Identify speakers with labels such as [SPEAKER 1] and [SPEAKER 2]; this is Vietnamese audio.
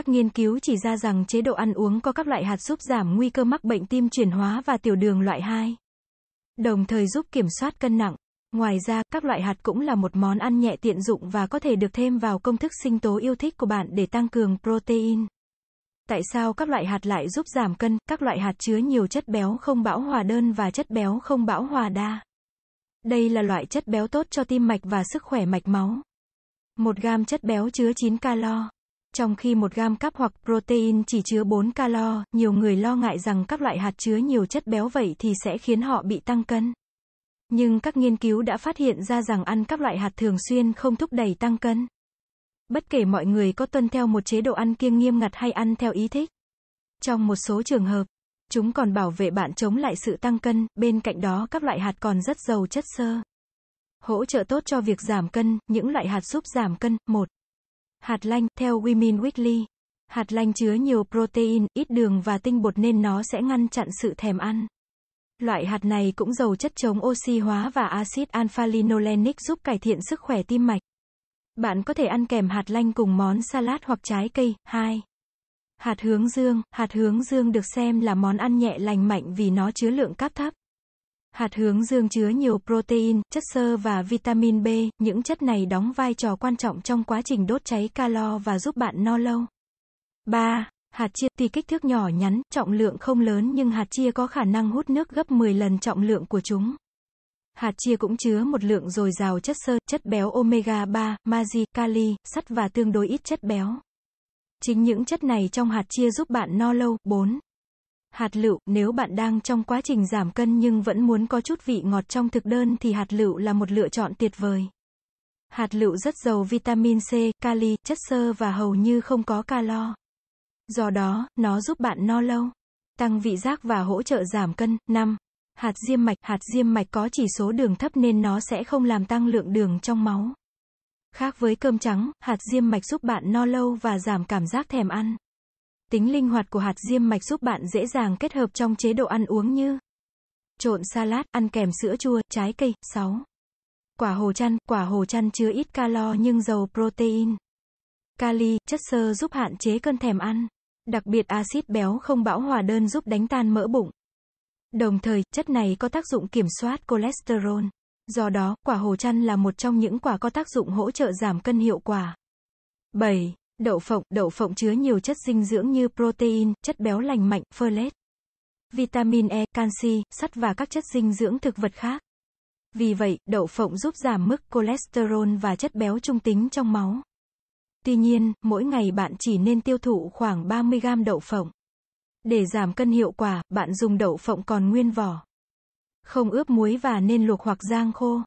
[SPEAKER 1] Các nghiên cứu chỉ ra rằng chế độ ăn uống có các loại hạt giúp giảm nguy cơ mắc bệnh tim chuyển hóa và tiểu đường loại 2. Đồng thời giúp kiểm soát cân nặng. Ngoài ra, các loại hạt cũng là một món ăn nhẹ tiện dụng và có thể được thêm vào công thức sinh tố yêu thích của bạn để tăng cường protein. Tại sao các loại hạt lại giúp giảm cân? Các loại hạt chứa nhiều chất béo không bão hòa đơn và chất béo không bão hòa đa. Đây là loại chất béo tốt cho tim mạch và sức khỏe mạch máu. một gam chất béo chứa 9 calo. Trong khi một gam cáp hoặc protein chỉ chứa 4 calo, nhiều người lo ngại rằng các loại hạt chứa nhiều chất béo vậy thì sẽ khiến họ bị tăng cân. Nhưng các nghiên cứu đã phát hiện ra rằng ăn các loại hạt thường xuyên không thúc đẩy tăng cân. Bất kể mọi người có tuân theo một chế độ ăn kiêng nghiêm ngặt hay ăn theo ý thích. Trong một số trường hợp, chúng còn bảo vệ bạn chống lại sự tăng cân, bên cạnh đó các loại hạt còn rất giàu chất xơ. Hỗ trợ tốt cho việc giảm cân, những loại hạt giúp giảm cân. một Hạt lanh, theo Women Weekly. Hạt lanh chứa nhiều protein, ít đường và tinh bột nên nó sẽ ngăn chặn sự thèm ăn. Loại hạt này cũng giàu chất chống oxy hóa và axit alpha linolenic giúp cải thiện sức khỏe tim mạch. Bạn có thể ăn kèm hạt lanh cùng món salad hoặc trái cây. 2. Hạt hướng dương, hạt hướng dương được xem là món ăn nhẹ lành mạnh vì nó chứa lượng cáp thấp. Hạt hướng dương chứa nhiều protein, chất xơ và vitamin B, những chất này đóng vai trò quan trọng trong quá trình đốt cháy calo và giúp bạn no lâu. 3. Hạt chia tuy kích thước nhỏ nhắn, trọng lượng không lớn nhưng hạt chia có khả năng hút nước gấp 10 lần trọng lượng của chúng. Hạt chia cũng chứa một lượng dồi dào chất xơ, chất béo omega 3, magie, kali, sắt và tương đối ít chất béo. Chính những chất này trong hạt chia giúp bạn no lâu. 4. Hạt lựu, nếu bạn đang trong quá trình giảm cân nhưng vẫn muốn có chút vị ngọt trong thực đơn thì hạt lựu là một lựa chọn tuyệt vời. Hạt lựu rất giàu vitamin C, kali, chất xơ và hầu như không có calo. Do đó, nó giúp bạn no lâu, tăng vị giác và hỗ trợ giảm cân. 5. Hạt diêm mạch, hạt diêm mạch có chỉ số đường thấp nên nó sẽ không làm tăng lượng đường trong máu. Khác với cơm trắng, hạt diêm mạch giúp bạn no lâu và giảm cảm giác thèm ăn. Tính linh hoạt của hạt diêm mạch giúp bạn dễ dàng kết hợp trong chế độ ăn uống như trộn salad, ăn kèm sữa chua, trái cây. 6. Quả hồ chăn, quả hồ chăn chứa ít calo nhưng giàu protein, kali, chất xơ giúp hạn chế cơn thèm ăn. Đặc biệt axit béo không bão hòa đơn giúp đánh tan mỡ bụng. Đồng thời, chất này có tác dụng kiểm soát cholesterol. Do đó, quả hồ chăn là một trong những quả có tác dụng hỗ trợ giảm cân hiệu quả. 7. Đậu phộng, đậu phộng chứa nhiều chất dinh dưỡng như protein, chất béo lành mạnh, folate, vitamin E, canxi, sắt và các chất dinh dưỡng thực vật khác. Vì vậy, đậu phộng giúp giảm mức cholesterol và chất béo trung tính trong máu. Tuy nhiên, mỗi ngày bạn chỉ nên tiêu thụ khoảng 30 gram đậu phộng. Để giảm cân hiệu quả, bạn dùng đậu phộng còn nguyên vỏ. Không ướp muối và nên luộc hoặc rang khô.